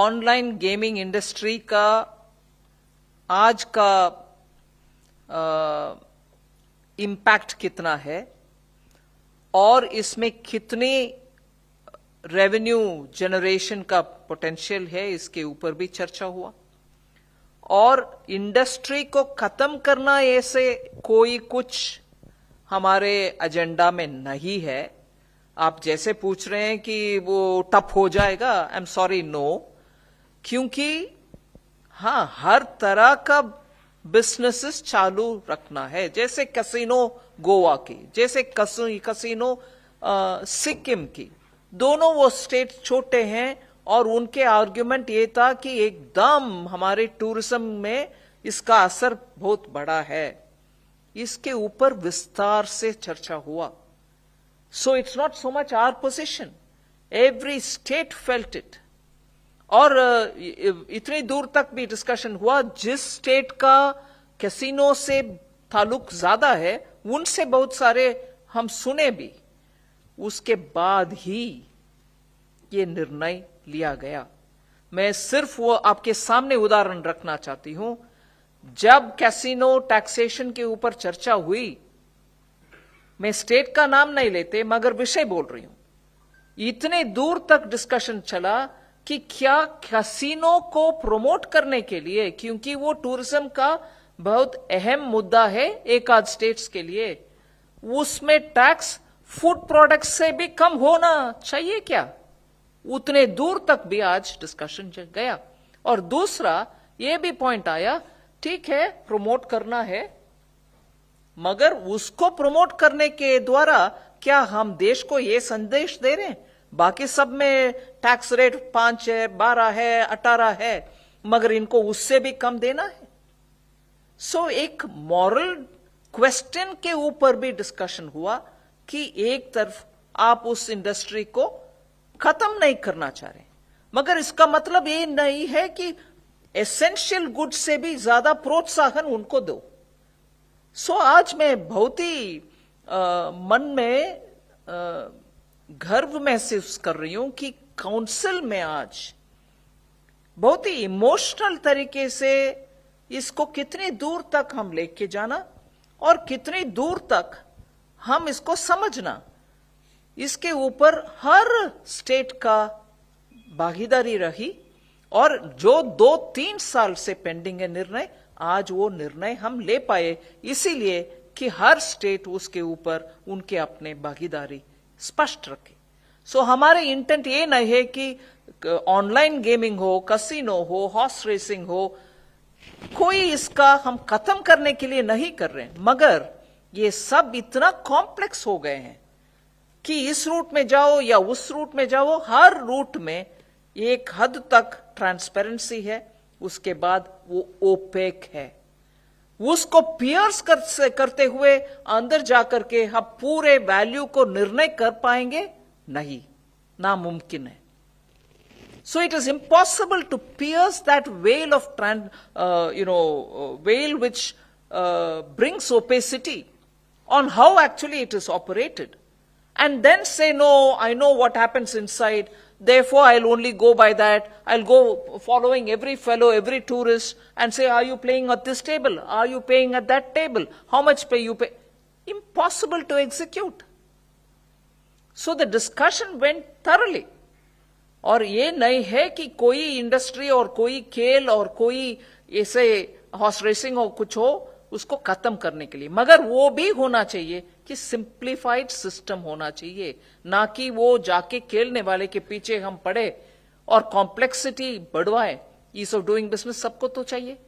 Online gaming industry का आज का इम्पैक्ट कितना है और इसमें कितने रेवेन्यू जनरेशन का पोटेंशियल है इसके ऊपर भी चर्चा हुआ और इंडस्ट्री को खत्म करना ऐसे कोई कुछ हमारे एजेंडा में नहीं है आप जैसे पूछ रहे हैं कि वो टफ हो जाएगा आई एम सॉरी नो क्योंकि हाँ हर तरह का बिजनेसेस चालू रखना है जैसे कसिनो गोवा की जैसे कसिनो सिक्किम की दोनों वो स्टेट छोटे हैं और उनके आर्ग्यूमेंट ये था कि एकदम हमारे टूरिज्म में इसका असर बहुत बड़ा है इसके ऊपर विस्तार से चर्चा हुआ so it's not so much our position every state felt it और इतनी दूर तक भी डिस्कशन हुआ जिस स्टेट का कैसीनो से ताल्लुक ज्यादा है उनसे बहुत सारे हम सुने भी उसके बाद ही ये निर्णय लिया गया मैं सिर्फ वो आपके सामने उदाहरण रखना चाहती हूं जब कैसीनो टैक्सेशन के ऊपर चर्चा हुई मैं स्टेट का नाम नहीं लेते मगर विषय बोल रही हूं इतने दूर तक डिस्कशन चला कि क्या कैसीनो को प्रमोट करने के लिए क्योंकि वो टूरिज्म का बहुत अहम मुद्दा है एक आध स्टेट्स के लिए उसमें टैक्स फूड प्रोडक्ट से भी कम होना चाहिए क्या उतने दूर तक भी आज डिस्कशन गया और दूसरा ये भी पॉइंट आया ठीक है प्रमोट करना है मगर उसको प्रमोट करने के द्वारा क्या हम देश को यह संदेश दे रहे हैं बाकी सब में टैक्स रेट पांच है बारह है अठारह है मगर इनको उससे भी कम देना है सो so, एक मॉरल क्वेश्चन के ऊपर भी डिस्कशन हुआ कि एक तरफ आप उस इंडस्ट्री को खत्म नहीं करना चाह रहे मगर इसका मतलब ये नहीं है कि एसेंशियल गुड से भी ज्यादा प्रोत्साहन उनको दो सो so, आज मैं बहुत ही मन में आ, गर्व महसूस कर रही हूं कि काउंसिल में आज बहुत ही इमोशनल तरीके से इसको कितनी दूर तक हम लेके जाना और कितनी दूर तक हम इसको समझना इसके ऊपर हर स्टेट का भागीदारी रही और जो दो तीन साल से पेंडिंग है निर्णय आज वो निर्णय हम ले पाए इसीलिए कि हर स्टेट उसके ऊपर उनके अपने भागीदारी स्पष्ट रखें सो so, हमारे इंटेंट ये नहीं है कि ऑनलाइन गेमिंग हो कसिनो हो हॉर्स रेसिंग हो कोई इसका हम खत्म करने के लिए नहीं कर रहे मगर ये सब इतना कॉम्प्लेक्स हो गए हैं कि इस रूट में जाओ या उस रूट में जाओ हर रूट में एक हद तक ट्रांसपेरेंसी है उसके बाद वो ओपेक है उसको पियर्स कर, करते हुए अंदर जाकर के हम पूरे वैल्यू को निर्णय कर पाएंगे नहीं ना मुमकिन है so it is impossible to pierce that veil of trend you know well which brings opacity on how actually it is operated and then say no I know what happens inside Therefore, I'll only go by that. I'll go following every fellow, every tourist and say, are you playing at this table? Are you paying at that table? How much pay you pay? Impossible to execute. So the discussion went thoroughly. और ये नहीं है कि कोई industry और कोई खेल और कोई ऐसे हॉर्स रेसिंग और कुछ हो उसको खत्म करने के लिए मगर वो भी होना चाहिए कि सिंप्लीफाइड सिस्टम होना चाहिए ना कि वो जाके खेलने वाले के पीछे हम पड़े और कॉम्प्लेक्सिटी बढ़वाए ईज ऑफ डूइंग बिजनेस सबको तो चाहिए